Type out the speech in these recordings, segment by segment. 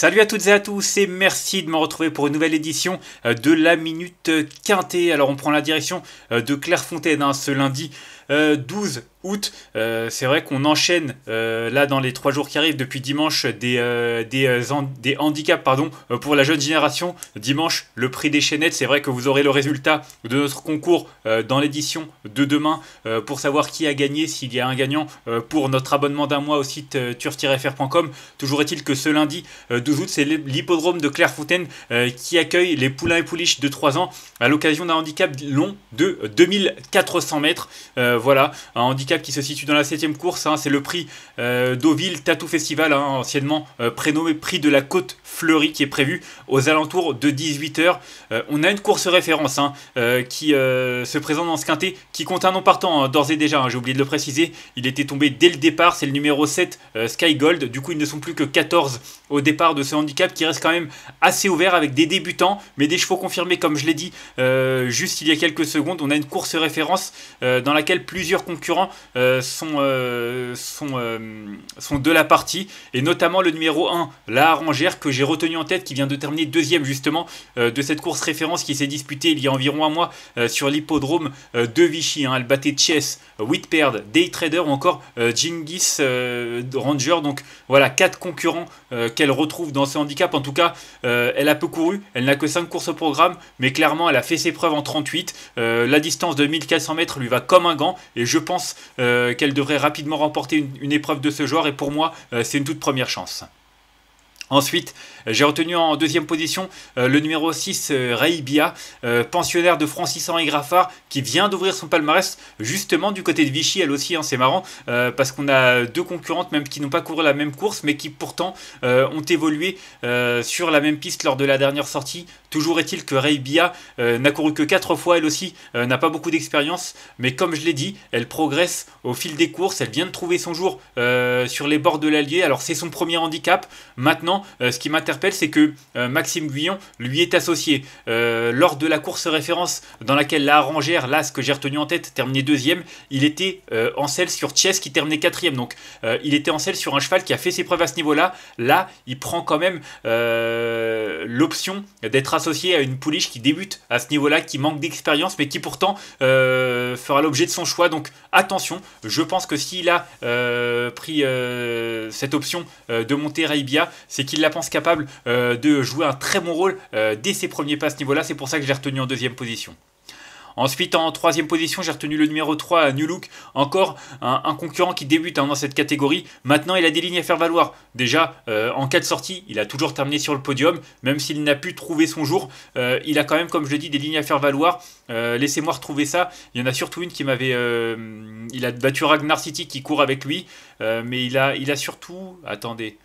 Salut à toutes et à tous et merci de me retrouver pour une nouvelle édition euh, de la Minute Quintée. Alors on prend la direction euh, de Clairefontaine hein, ce lundi 12 euh, août. Euh, c'est vrai qu'on enchaîne euh, là dans les trois jours qui arrivent depuis dimanche des, euh, des, des, handicaps pardon, pour la jeune génération. Dimanche, le prix des chaînettes, c'est vrai que vous aurez le résultat de notre concours dans l'édition de demain pour savoir qui a gagné, s'il y a un gagnant pour notre abonnement d'un mois au site turf-fr.com. Toujours est-il que ce lundi 12 août, c'est l'hippodrome de Clairefontaine qui accueille les poulains et pouliches de 3 ans à l'occasion d'un handicap long de 2400 mètres. voilà, un handicap qui se situe dans la 7ème course. Hein, c'est le prix euh, Deauville Tattoo Festival, hein, anciennement euh, prénommé prix de la Côte Fleurie, qui est prévu aux alentours de 18h. Euh, on a une course référence hein, euh, qui se présente dans ce quintet, qui compte un nom partant d'ores et déjà. J'ai oublié de le préciser. Il était tombé dès le départ. C'est le numéro 7, Sky Gold. Du coup, ils ne sont plus que 14 au départ de ce handicap qui reste quand même assez ouvert avec des débutants, mais des chevaux confirmés, comme je l'ai dit juste il y a quelques secondes. On a une course référence dans laquelle plusieurs concurrents euh, sont, euh, sont, euh, sont, de la partie, et notamment le numéro 1, la Rangère, que j'ai retenu en tête, qui vient de terminer deuxième justement de cette course référence qui s'est disputée il y a environ un mois sur l'hippodrome de Vichy. Hein. Elle battait Chess, Whitperd, Day Trader ou encore Genghis Ranger. Donc voilà, quatre concurrents qu'elle retrouve dans ce handicap. En tout cas, elle a peu couru, elle n'a que 5 courses au programme, mais clairement, elle a fait ses preuves en 38. la distance de 1400 mètres lui va comme un gant, et je pense euh, qu'elle devrait rapidement remporter une, épreuve de ce genre et pour moi euh, c'est une toute première chance. Ensuite, j'ai retenu en deuxième position euh, le numéro 6, euh, Bia euh, pensionnaire de francis et Graffard, qui vient d'ouvrir son palmarès justement du côté de Vichy, elle aussi, hein, c'est marrant, euh, parce qu'on a deux concurrentes même qui n'ont pas couru la même course, mais qui pourtant ont évolué sur la même piste lors de la dernière sortie. Toujours est-il que Bia n'a couru que 4 fois, elle aussi, n'a pas beaucoup d'expérience, mais comme je l'ai dit, elle progresse au fil des courses, elle vient de trouver son jour sur les bords de l'Allier, alors c'est son premier handicap, maintenant euh, ce qui m'interpelle, c'est que euh, Maxime Guyon lui est associé. Euh, lors de la course référence dans laquelle la Rangère, là, ce que j'ai retenu en tête, terminait deuxième, il était en selle sur Chess qui terminait quatrième. Donc, il était en selle sur un cheval qui a fait ses preuves à ce niveau-là. Là, il prend quand même l'option d'être associé à une pouliche qui débute à ce niveau-là, qui manque d'expérience, mais qui pourtant fera l'objet de son choix. Donc attention, je pense que s'il a pris cette option de monter Raibia, c'est qu'il la pense capable euh, de jouer un très bon rôle euh, dès ses premiers pas à ce niveau-là. C'est pour ça que j'ai retenu en deuxième position. Ensuite, en troisième position, j'ai retenu le numéro 3, euh, New Look. Encore un, concurrent qui débute hein, dans cette catégorie. Maintenant, il a des lignes à faire valoir. Déjà, en cas de sortie, il a toujours terminé sur le podium. Même s'il n'a pu trouver son jour, il a quand même, comme je le dis, des lignes à faire valoir. Laissez-moi retrouver ça. Il y en a surtout une qui m'avait. il a battu Ragnar City qui court avec lui. mais il a, il a surtout. Attendez.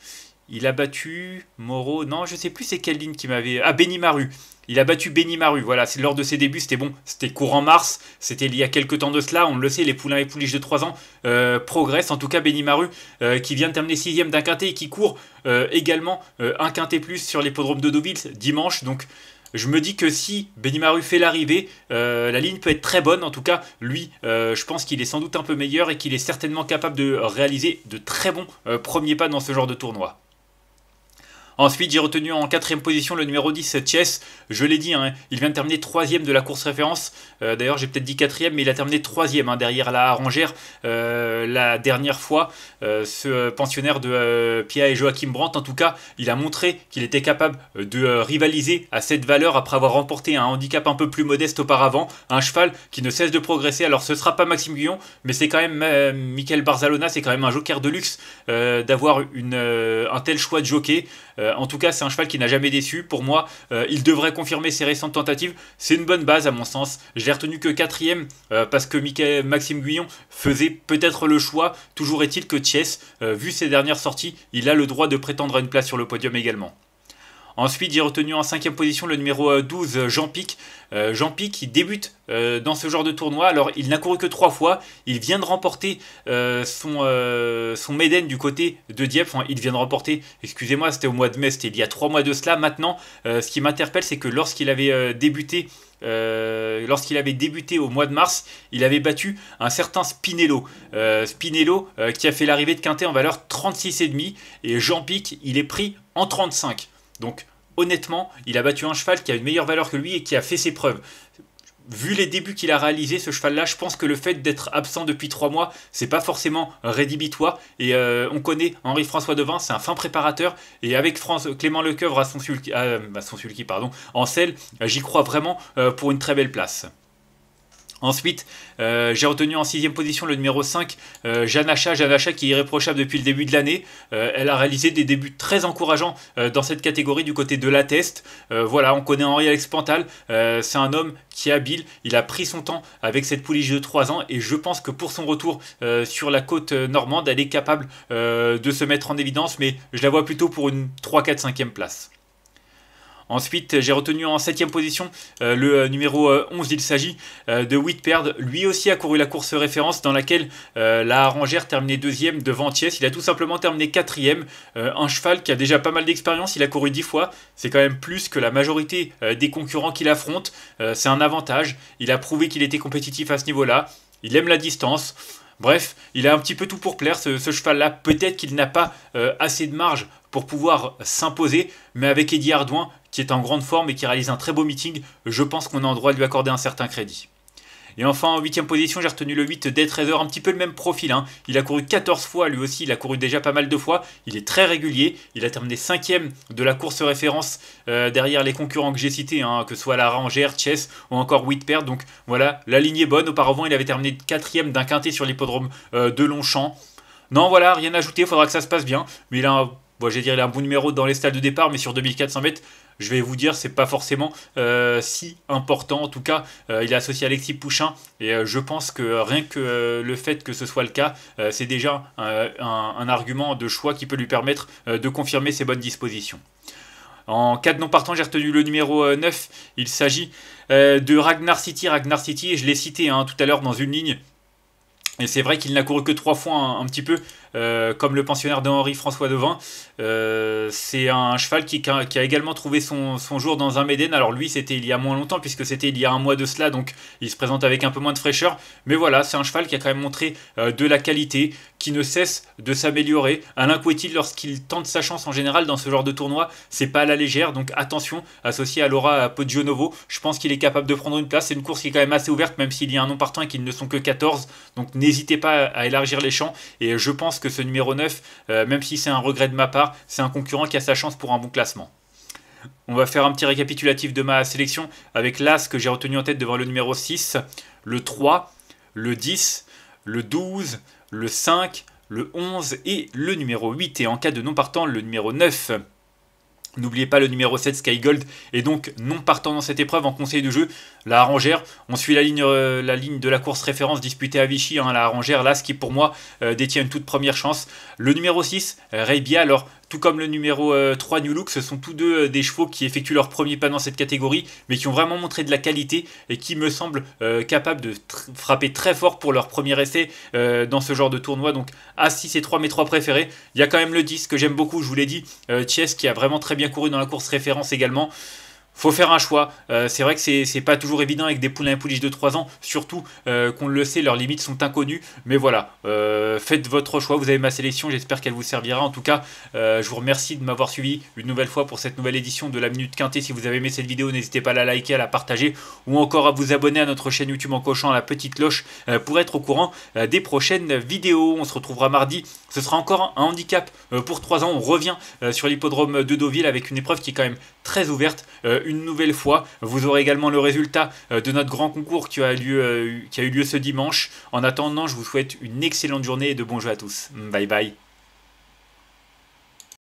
Il a battu Moreau. Non, je sais plus c'est quelle ligne qui m'avait. Ah, maru Il a battu Maru Voilà, c'est lors de ses débuts, c'était bon. C'était courant mars. C'était il y a quelques temps de cela. On le sait, les poulains et pouliches de 3 ans euh, progressent. En tout cas, Benimaru, euh, qui vient de terminer 6 d'un quintet et qui court euh, également un quintet plus sur l'hippodrome de Deauville dimanche. Donc. Je me dis que si Maru fait l'arrivée, la ligne peut être très bonne. En tout cas, lui, je pense qu'il est sans doute un peu meilleur et qu'il est certainement capable de réaliser de très bons premiers pas dans ce genre de tournoi. Ensuite, j'ai retenu en quatrième position le numéro 10, Chess. Je l'ai dit, hein, il vient de terminer troisième de la course référence. Euh, d'ailleurs, j'ai peut-être dit quatrième, mais il a terminé troisième hein, derrière la Rangère euh, la dernière fois. Euh, ce pensionnaire de Pia et Joachim Brandt, en tout cas, il a montré qu'il était capable de rivaliser à cette valeur après avoir remporté un handicap un peu plus modeste auparavant. Un cheval qui ne cesse de progresser. Alors, ce ne sera pas Maxime Guillon, mais c'est quand même Michael Barzalona, c'est quand même un joker de luxe d'avoir un tel choix de jockey. Euh, en tout cas, c'est un cheval qui n'a jamais déçu. Pour moi, euh, il devrait confirmer ses récentes tentatives. C'est une bonne base à mon sens. Je l'ai retenu que quatrième euh, parce que Maxime Guyon faisait peut-être le choix. Toujours est-il que Thiès, vu ses dernières sorties, il a le droit de prétendre à une place sur le podium également. Ensuite, j'ai retenu en cinquième position le numéro 12, euh, Jean Pic. Euh, Jean Pic, qui débute euh, dans ce genre de tournoi. Alors, il n'a couru que trois fois. Il vient de remporter son, son Méden du côté de Dieppe. Enfin, il vient de remporter, excusez-moi, c'était au mois de mai, c'était il y a trois mois de cela. Maintenant, ce qui m'interpelle, c'est que lorsqu'il avait débuté lorsqu'il avait débuté au mois de mars, il avait battu un certain Spinello. Spinello qui a fait l'arrivée de Quintet en valeur 36,5 et Jean Pic, il est pris en 35. Donc honnêtement, il a battu un cheval qui a une meilleure valeur que lui et qui a fait ses preuves. Vu les débuts qu'il a réalisés, ce cheval-là, je pense que le fait d'être absent depuis trois mois, c'est pas forcément rédhibitoire. Et euh, on connaît Henri-François Devin, c'est un fin préparateur. Et avec Clément Lecoeuvre à son, sulky, bah, pardon, en selle, j'y crois vraiment euh, pour une très belle place. Ensuite, euh, j'ai retenu en sixième position le numéro 5, euh, Janacha. Janacha qui est irréprochable depuis le début de l'année. Euh, elle a réalisé des débuts très encourageants dans cette catégorie du côté de la test. voilà, on connaît Henri Alex Pantal. C'est un homme qui est habile. Il a pris son temps avec cette pouliche de 3 ans. Et je pense que pour son retour sur la côte normande, elle est capable de se mettre en évidence. Mais je la vois plutôt pour une 3, 4, 5e place. Ensuite, j'ai retenu en 7 position euh, le euh, numéro 11, euh, il s'agit de Whitperd. Lui aussi a couru la course référence dans laquelle la rangère terminait deuxième devant Thiès. Il a tout simplement terminé quatrième. un cheval qui a déjà pas mal d'expérience, il a couru 10 fois. C'est quand même plus que la majorité des concurrents qu'il affronte. C'est un avantage. Il a prouvé qu'il était compétitif à ce niveau-là. Il aime la distance. Bref, il a un petit peu tout pour plaire, ce, cheval-là. Peut-être qu'il n'a pas assez de marge pour pouvoir s'imposer, mais avec Eddie Ardouin, qui est en grande forme et qui réalise un très beau meeting, je pense qu'on a en droit de lui accorder un certain crédit. Et enfin, en 8ème position, j'ai retenu le 8 13 Trader, un petit peu le même profil. Hein. Il a couru 14 fois, lui aussi, il a couru déjà pas mal de fois. Il est très régulier. Il a terminé 5ème de la course référence euh, derrière les concurrents que j'ai cités, hein, que ce soit la Rangère, Chess ou encore Whitpair. Donc voilà, la ligne est bonne. Auparavant, il avait terminé 4ème d'un quintet sur l'hippodrome euh, de Longchamp. Non, voilà, rien à ajouter, il faudra que ça se passe bien. Mais il a un, j'ai dire, il a un bon numéro dans les stades de départ, mais sur 2400 mètres, je vais vous dire, c'est pas forcément euh, si important. En tout cas, euh, il est associé à Alexis Pouchin et euh, je pense que rien que le fait que ce soit le cas, c'est déjà un, argument de choix qui peut lui permettre de confirmer ses bonnes dispositions. En cas de non partant, j'ai retenu le numéro 9. Il s'agit de Ragnar City. Ragnar City, je l'ai cité hein, tout à l'heure dans une ligne. Et c'est vrai qu'il n'a couru que trois fois un petit peu euh, comme le pensionnaire de Henri François Devin. Euh, c'est un cheval qui, qui, a, également trouvé son, jour dans un Médène. Alors lui, c'était il y a moins longtemps, puisque c'était il y a un mois de cela, donc il se présente avec un peu moins de fraîcheur. Mais voilà, c'est un cheval qui a quand même montré euh, de la qualité, qui ne cesse de s'améliorer. Alain Couetil, lorsqu'il tente sa chance en général dans ce genre de tournoi, c'est pas à la légère, donc attention, associé à Laura Novo, je pense qu'il est capable de prendre une place. C'est une course qui est quand même assez ouverte, même s'il y a un non partant et qu'ils ne sont que 14, donc n'hésitez pas à élargir les champs. Et je pense que ce numéro 9, euh, même si c'est un regret de ma part, c'est un concurrent qui a sa chance pour un bon classement. On va faire un petit récapitulatif de ma sélection avec l'As que j'ai retenu en tête devant le numéro 6, le 3, le 10, le 12, le 5, le 11 et le numéro 8. Et en cas de non partant, le numéro 9. N'oubliez pas le numéro 7 Sky Gold et donc non partant dans cette épreuve en conseil de jeu, la Rangère. On suit la ligne, euh, la ligne de la course référence disputée à Vichy, hein, la Rangère, là, ce qui pour moi euh, détient une toute première chance. Le numéro 6, euh, Raybia, alors tout comme le numéro 3 euh, New Look, ce sont tous deux euh, des chevaux qui effectuent leur premier pas dans cette catégorie, mais qui ont vraiment montré de la qualité et qui me semblent euh, capables de frapper très fort pour leur premier essai dans ce genre de tournoi. Donc A6 et 3 mes 3 préférés. Il y a quand même le 10 que j'aime beaucoup, je vous l'ai dit, euh, qui a vraiment très bien couru dans la course référence également faut faire un choix. Euh, c'est vrai que c'est pas toujours évident avec des poulains et pouliches de 3 ans, surtout euh, qu'on le sait, leurs limites sont inconnues. Mais voilà, euh, faites votre choix. Vous avez ma sélection, j'espère qu'elle vous servira. En tout cas, je vous remercie de m'avoir suivi une nouvelle fois pour cette nouvelle édition de la Minute Quintée. Si vous avez aimé cette vidéo, n'hésitez pas à la liker, à la partager ou encore à vous abonner à notre chaîne YouTube en cochant la petite cloche pour être au courant des prochaines vidéos. On se retrouvera mardi. Ce sera encore un handicap pour 3 ans. On revient sur l'hippodrome de Deauville avec une épreuve qui est quand même très ouverte une nouvelle fois. Vous aurez également le résultat euh, de notre grand concours euh, qui a, eu lieu ce dimanche. En attendant, je vous souhaite une excellente journée et de bons jeux à tous. Bye bye.